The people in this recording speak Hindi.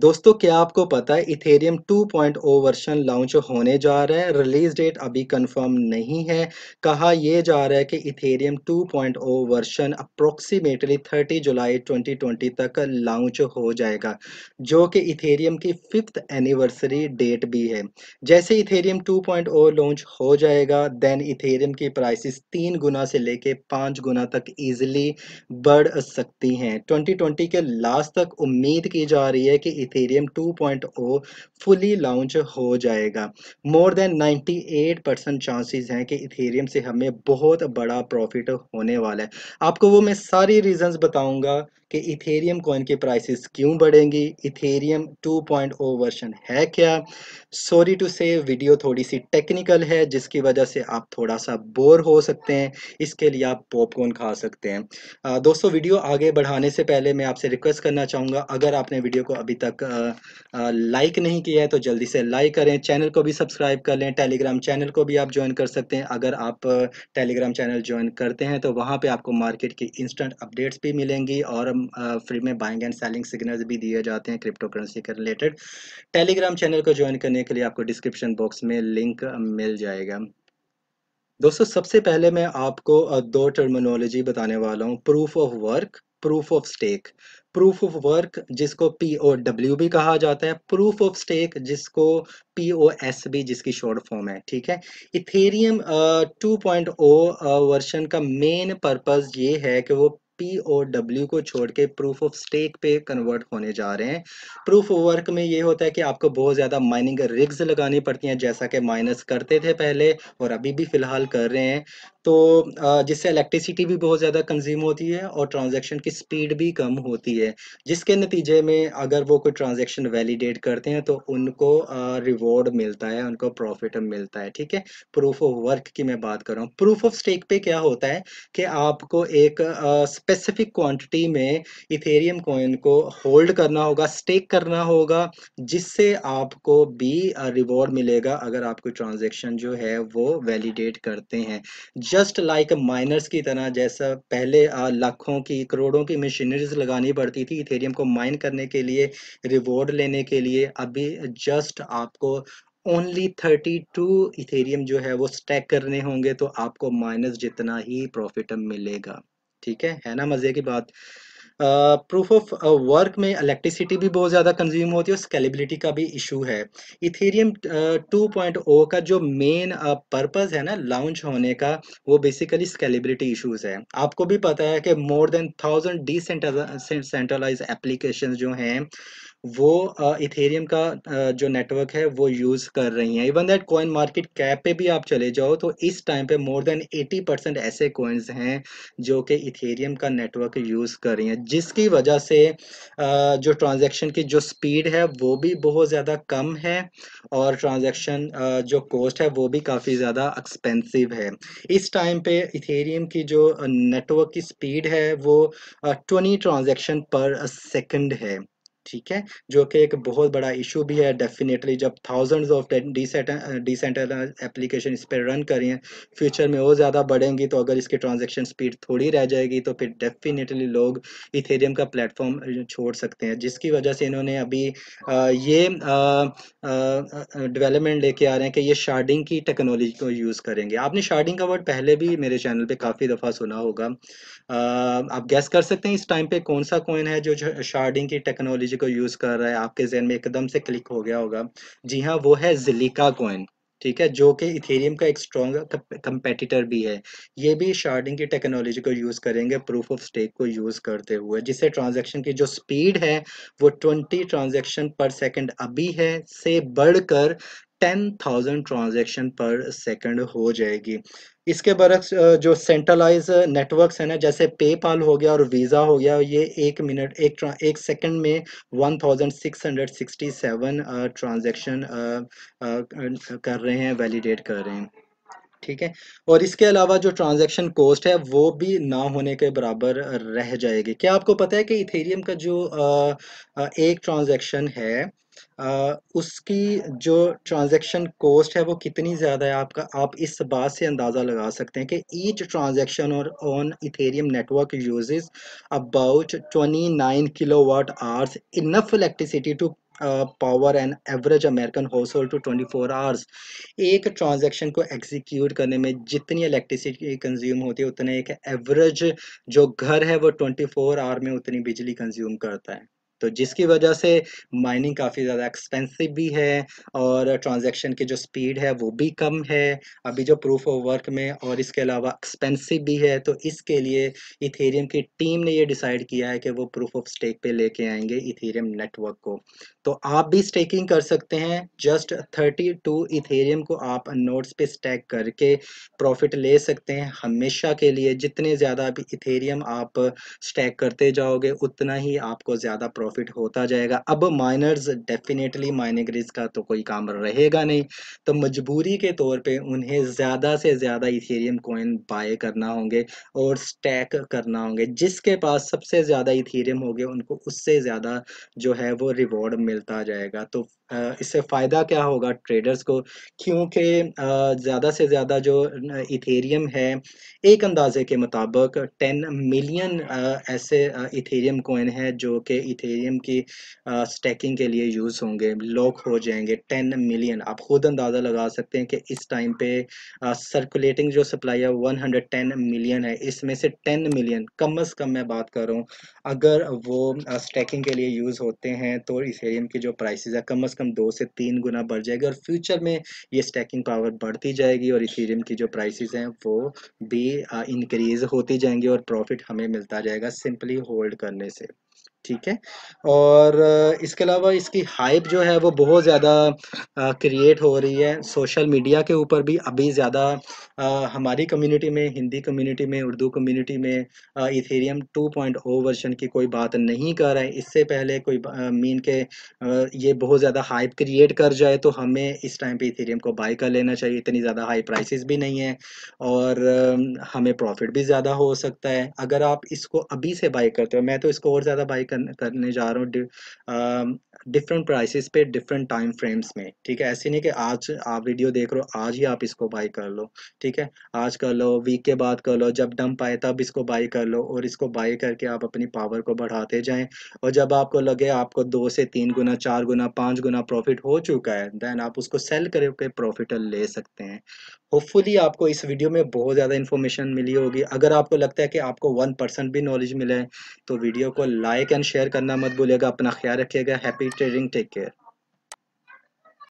दोस्तों क्या आपको पता है इथेरियम 2.0 वर्षन लॉन्च होने जा रहा है रिलीज डेट अभी कंफर्म नहीं है कहा यह जा रहा है कि इथेरियम 2.0 वर्षन अप्रोक्सीमेटली 30 जुलाई 2020 तक लॉन्च हो जाएगा जो कि इथेरियम की फिफ्थ एनिवर्सरी डेट भी है जैसे इथेरियम 2.0 लॉन्च हो जाएगा देन इथेरियम की प्राइसिस तीन गुना से लेके पाँच गुना तक ईजिली बढ़ सकती हैं ट्वेंटी के लास्ट तक उम्मीद की जा रही है कि इथेरियम 2.0 फुली लॉन्च हो जाएगा मोर देन 98 परसेंट चांसेस हैं कि इथेरियम से हमें बहुत बड़ा प्रॉफिट होने वाला है आपको वो मैं सारी रीजंस बताऊंगा कि इथेरियम कॉइन के प्राइसेस क्यों बढ़ेंगी इथेरियम 2.0 वर्जन है क्या सॉरी टू से वीडियो थोड़ी सी टेक्निकल है जिसकी वजह से आप थोड़ा सा बोर हो सकते हैं इसके लिए आप पॉपकॉर्न खा सकते हैं दोस्तों वीडियो आगे बढ़ाने से पहले मैं आपसे रिक्वेस्ट करना चाहूँगा अगर आपने वीडियो को अभी तक तक लाइक नहीं किया है तो जल्दी से लाइक करें चैनल को भी सब्सक्राइब कर लें टेलीग्राम चैनल को भी आप ज्वाइन कर सकते हैं अगर आप टेलीग्राम चैनल ज्वाइन करते हैं तो वहाँ पे आपको मार्केट की इंस्टेंट अपडेट्स भी मिलेंगी और फ्री में बाइंग एंड सेलिंग सिग्नल्स भी दिए जाते हैं क्रिप्टो करेंसी के रिलेटेड टेलीग्राम चैनल को ज्वाइन करने के लिए आपको डिस्क्रिप्शन बॉक्स में लिंक मिल जाएगा दोस्तों सबसे पहले मैं आपको दो टर्मिनोलॉजी बताने वाला हूँ proof of work proof of stake proof of work जिसको पी ओ डब्ल्यू भी कहा जाता है प्रूफ ऑफ स्टेक जिसको पी ओ एस भी जिसकी शॉर्ट फॉर्म है ठीक है Ethereum two point O version का मेन पर्पज़ ये है कि वो पी ओ डब्ल्यू को छोड़ के प्रूफ ऑफ स्टेक पे कन्वर्ट होने जा रहे हैं प्रूफ ऑफ वर्क में ये होता है कि आपको बहुत ज़्यादा माइनिंग रिग्स लगानी पड़ती हैं जैसा कि माइनस करते थे पहले और अभी भी फ़िलहाल कर रहे हैं तो जिससे इलेक्ट्रिसिटी भी बहुत ज़्यादा कंज्यूम होती है और ट्रांजेक्शन की स्पीड भी कम होती है जिसके नतीजे में अगर वो कोई ट्रांजेक्शन वैलिडेट करते हैं तो उनको रिवॉर्ड मिलता है उनको प्रॉफिट मिलता है ठीक है प्रूफ ऑफ वर्क की मैं बात कर रहा हूँ प्रूफ ऑफ स्टेक पे क्या होता है कि आपको एक आ, स्पेसिफिक क्वांटिटी में इथेरियम कॉइन को होल्ड करना होगा स्टेक करना होगा जिससे आपको भी रिवॉर्ड मिलेगा अगर आपको ट्रांजेक्शन जो है वो वैलिडेट करते हैं जस्ट लाइक माइनर्स की तरह जैसा पहले लाखों की करोड़ों की मशीनरीज लगानी पड़ती थी इथेरियम को माइन करने के लिए रिवॉर्ड लेने के लिए अभी जस्ट आपको ओनली थर्टी टू इथेरियम जो है वो स्टैक करने होंगे तो आपको माइनस जितना ही प्रॉफिट मिलेगा ठीक है है ना मज़े की बात प्रूफ ऑफ वर्क में इलेक्ट्रिसिटी भी बहुत ज़्यादा कंज्यूम होती है और स्केलेबिलिटी का भी इशू है इथेरियम टू पॉइंट ओ का जो मेन पर्पज़ है ना लॉन्च होने का वो बेसिकली स्केलेबिलिटी इशूज़ है आपको भी पता है कि more than thousand decentralize application जो हैं वो इथेरियम uh, का uh, जो नेटवर्क है वो यूज़ कर रही हैं even that coin market cap पे भी आप चले जाओ तो इस टाइम पे मोर देन 80 परसेंट ऐसे कॉइन्स हैं जो कि इथेरियम का नेटवर्क यूज़ कर रही हैं जिसकी वजह से uh, जो ट्रांजैक्शन की जो स्पीड है वो भी बहुत ज़्यादा कम है और ट्रांजैक्शन uh, जो कॉस्ट है वो भी काफ़ी ज़्यादा एक्सपेंसिव है इस टाइम पे इथेरियम की जो नेटवर्क की स्पीड है वो ट्वेंटी ट्रांजेक्शन पर सेकेंड है ठीक है जो कि एक बहुत बड़ा इशू भी है डेफिनेटली जब थाउजेंड्स ऑफ डिसेंट्रलाइज एप्लीकेशन इस पर रन करें फ्यूचर में और ज़्यादा बढ़ेंगी तो अगर इसकी ट्रांजेक्शन स्पीड थोड़ी रह जाएगी तो फिर डेफिनेटली लोग इथेरियम का प्लेटफॉर्म छोड़ सकते हैं जिसकी वजह से इन्होंने अभी आ, ये डेवलपमेंट लेके आ रहे हैं कि ये शार्डिंग की टेक्नोलॉजी को यूज़ करेंगे आपने शार्डिंग का वर्ड पहले भी मेरे चैनल पर काफ़ी दफ़ा सुना होगा आ, आप गैस कर सकते हैं इस टाइम पे कौन सा कॉइन है जो शार्डिंग की टेक्नोलॉजी टेक्नोलॉजी को यूज़ कर रहा है आपके जहन में एकदम से क्लिक हो गया होगा जी हाँ वो है जिलिका कॉइन ठीक है जो कि इथेरियम का एक स्ट्रॉन्ग कंपेटिटर भी है ये भी शार्डिंग की टेक्नोलॉजी को यूज़ करेंगे प्रूफ ऑफ स्टेक को यूज़ करते हुए जिससे ट्रांजैक्शन की जो स्पीड है वो 20 ट्रांजैक्शन पर सेकंड अभी है से बढ़कर ten thousand transaction per second हो जाएगी इसके बरक्स जो सेंट्रलाइज नेटवर्क्स है ना जैसे पेपाल हो गया और वीज़ा हो गया ये एक मिनट एक एक सेकंड में 1667 ट्रांजैक्शन कर रहे हैं वैलिडेट कर रहे हैं ठीक है और इसके अलावा जो ट्रांजैक्शन कॉस्ट है वो भी ना होने के बराबर रह जाएगी क्या आपको पता है कि इथेरियम का जो आ, एक ट्रांजैक्शन है आ, उसकी जो ट्रांजैक्शन कॉस्ट है वो कितनी ज़्यादा है आपका आप इस बात से अंदाज़ा लगा सकते हैं कि ईच ट्रांजैक्शन और on Ethereum network uses about 29 kilowatt hours enough electricity to power and average American hold to twenty four hours एक ट्रांजेक्शन को एग्जीक्यूट करने में जितनी इलेक्ट्रिसिटी कंज्यूम होती है उतने एक एवरेज जो घर है वो ट्वेंटी फोर आवर में उतनी बिजली कंज्यूम करता है तो जिसकी वजह से माइनिंग काफ़ी ज़्यादा एक्सपेंसिव भी है और ट्रांजैक्शन की जो स्पीड है वो भी कम है अभी जो प्रूफ ऑफ वर्क में और इसके अलावा एक्सपेंसिव भी है तो इसके लिए इथेरियम की टीम ने ये डिसाइड किया है कि वो प्रूफ ऑफ स्टेक पे लेके आएंगे इथेरियम नेटवर्क को तो आप भी स्टेकिंग कर सकते हैं जस्ट थर्टी टू इथेरियम को आप नोट्स पे स्टैक करके प्रॉफिट ले सकते हैं हमेशा के लिए जितने ज़्यादा इथेरियम आप स्टैक करते जाओगे उतना ही आपको ज़्यादा प्रॉफिट होता जाएगा अब माइनर्स डेफिनेटली रिस्क का तो कोई काम रहेगा नहीं तो मजबूरी के तौर पे उन्हें ज़्यादा से ज़्यादा इथेरियम कॉइन बाय करना होंगे और स्टैक करना होंगे जिसके पास सबसे ज़्यादा इथेरियम होंगे उनको उससे ज़्यादा जो है वो रिवॉर्ड मिलता जाएगा तो इससे फ़ायदा क्या होगा ट्रेडर्स को क्योंकि ज़्यादा से ज़्यादा जो इथेरियम है एक अंदाजे के मुताबिक टेन मिलियन ऐसे इथेरियम कोइन है जो कि इथेरियम की स्टैकिंग के लिए यूज़ होंगे लॉक हो जाएंगे टेन मिलियन आप खुद अंदाज़ा लगा सकते हैं कि इस टाइम पे सर्कुलेटिंग जो सप्लाई है वन हंड्रेड टेन मिलियन है इसमें से टेन मिलियन कम अज़ कम मैं बात कर रहा हूँ अगर वो स्टैकिंग के लिए यूज़ होते हैं तो इथेरियम की जो प्राइस है कम अज़ कम दो से तीन गुना बढ़ जाएगी और फ्यूचर में ये स्टैकिंग पावर बढ़ती जाएगी और इथेरियम की जो प्राइसेस हैं वो भी इंक्रीज होती जाएंगी और प्रॉफिट हमें मिलता जाएगा सिंपली होल्ड करने से ठीक है और इसके अलावा इसकी हाइप जो है वो बहुत ज़्यादा क्रिएट हो रही है सोशल मीडिया के ऊपर भी अभी ज़्यादा हमारी कम्युनिटी में हिंदी कम्युनिटी में उर्दू कम्युनिटी में इथेरियम 2.0 वर्जन की कोई बात नहीं कर रहा है इससे पहले कोई मीन के ये बहुत ज़्यादा हाइप क्रिएट कर जाए तो हमें इस टाइम पे इथेरियम को बाई कर लेना चाहिए इतनी ज़्यादा हाई प्राइसिस भी नहीं है और हमें प्रॉफिट भी ज़्यादा हो सकता है अगर आप इसको अभी से बाई करते हो मैं तो इसको और ज़्यादा बाई कर करने करने जा रहा हूँ डिफरेंट प्राइसेस पे डिफरेंट टाइम फ्रेम्स में ठीक है ऐसे नहीं कि आज आप वीडियो देख रहे हो आज ही आप इसको बाई कर लो ठीक है आज कर लो वीक के बाद कर लो जब डंप आए तब इसको बाई कर लो और इसको बाई करके आप अपनी पावर को बढ़ाते जाए और जब आपको लगे आपको दो से तीन गुना चार गुना पाँच गुना प्रॉफिट हो चुका है देन आप उसको सेल करके प्रॉफिट ले सकते हैं होपफुली आपको इस वीडियो में बहुत ज़्यादा इन्फॉर्मेशन मिली होगी अगर आपको लगता है कि आपको वन परसेंट भी नॉलेज मिले तो वीडियो को लाइक एंड शेयर करना मत भूलिएगा अपना ख्याल रखिएगा हैप्पी ट्रेडिंग टेक केयर